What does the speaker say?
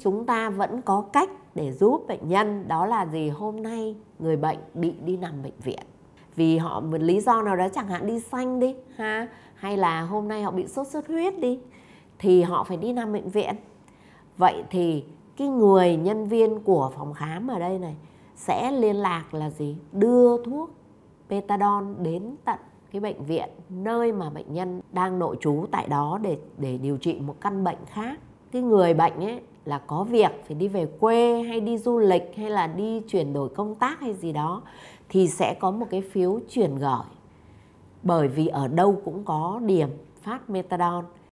chúng ta vẫn có cách để giúp bệnh nhân đó là gì hôm nay người bệnh bị đi nằm bệnh viện vì họ một lý do nào đó chẳng hạn đi xanh đi ha hay là hôm nay họ bị sốt xuất huyết đi thì họ phải đi nằm bệnh viện vậy thì cái người nhân viên của phòng khám ở đây này sẽ liên lạc là gì đưa thuốc petadon đến tận cái bệnh viện nơi mà bệnh nhân đang nội trú tại đó để để điều trị một căn bệnh khác cái người bệnh ấy là có việc phải đi về quê hay đi du lịch hay là đi chuyển đổi công tác hay gì đó thì sẽ có một cái phiếu chuyển gửi bởi vì ở đâu cũng có điểm phát methadone